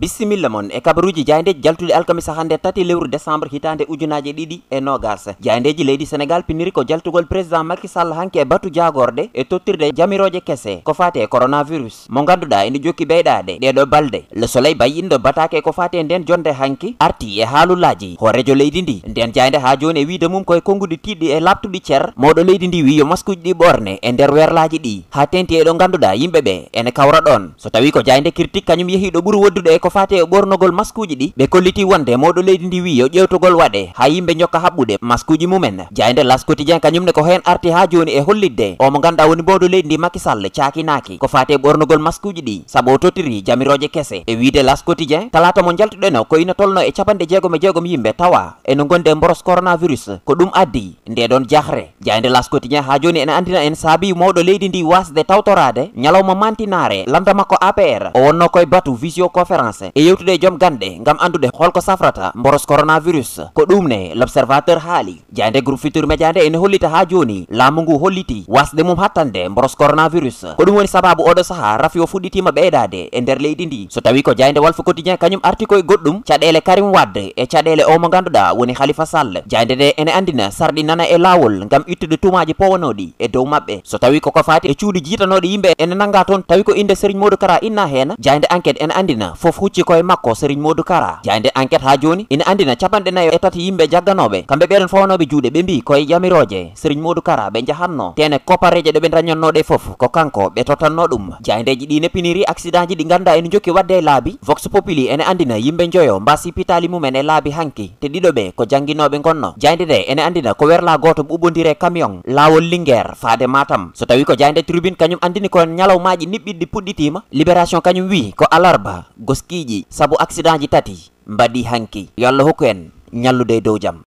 bisimilla moon e kabaruji jayndeji jaltuɗi alkamisa hande tati lewru décembre hitande ujunaje ɗiɗi e nogas jayndeji leydi sénégal piniri ko jaltugol président macky sall hanki e batu jagorɗe e tottirde jamiroje kese ko fate e coronavirus mo ganduɗa ene jokki ɓeyɗade ɗeɗo balde le soleil bay inɗo batake ko fate nden jonde hanki arti e haalullaji hoorejo leydi ndi nden jayde ha joni e wiide mum koye konnguɗi tiɗɗi e labtuɗi ceer mawɗo leydi ndi wi yo maskuji ɗi ɓorne e nder werlaji ɗi ha tenti eɗo ganduɗa yimɓeɓe ene kawra ɗon so tawi ko jayde critique kañum yeehi ɗo ɓuuri woddude e ko ko fate e gol maskuji di be koliti wande modo leydi ndi wi yo gol wade ha yimbe nyoka habude maskuji men jaynde las quotidien kañumne ko hen arti ha joni e hollide o mo ganda woni bodo leydi ndi chaaki naaki ko fate e gol maskuji di sabo totiri jamiroje kese e wiide las quotidien talata mo jaltuɗen ko ina tolno e chapande jeegom e jeegom yimbe tawa e no gonde mboros coronavirus ko dum addi nde don jahre jaynde las quotidien ha joni en andina en sabi modo leydi ndi wasde tawtorade nyalawma mantinare lamda mako apr o wonno koy batu visio conference france e yewtude joom ganɗe gam andude holko safrata mboros coronavirus ko ɗum ne l' observateur haali jande groupe futur média ene hollita ha joni laamu ngu holliti wasde mum hattande mboros coronavirus ko ɗum woni sababu oɗo saha rafi o fuɗɗitima ɓeydade e nder leydi ndi so tawi ko jaynde walfa quotidien kañum arti koye goɗɗum caɗele karim wadde e caɗele o mo ganduɗa woni halifa sall jaynde nde ene andina nana e lawol gam ittude tumaji powanoɗi e dow mabɓe so tawi koko fati e cuuɗi jiitanoɗe yimɓe ene nanga toon tawi ko inde sérigne modou kara inna hen jaynde enquête ene andina fof hucci koye makko sérigne modou kara jayde enquête ha joni ina andina capanɗe nayo e tati yimɓe jagganoɓe kamɓe ɓeɗon fawnoɓe juuɗe ɓe mbi koye jamiroje sérigne modou kara ɓe jahanno tene kopareje ɗo ɓe dañannoɗe foof ko kanko ɓe tottanno dum jayndeji ɗi neppiniri accident ji ɗi ganda ene jokki wadde labi vox populi ene andina yimbe joyo mbasi pitali mumen e laabi hanki te be ɓe ko jangguinoɓe gonno jaynde de ene andina ko werla goto ɓuɓodire camion lawol linger faade matam so tawi ko jaynde tribune kanyum andini ko maji niɓɓiɗɗi puɗɗitima libération kanyum wi ko alarba goski wiiji sabu accident ji tati mbadi hanki yalla hokku nyallu de e jam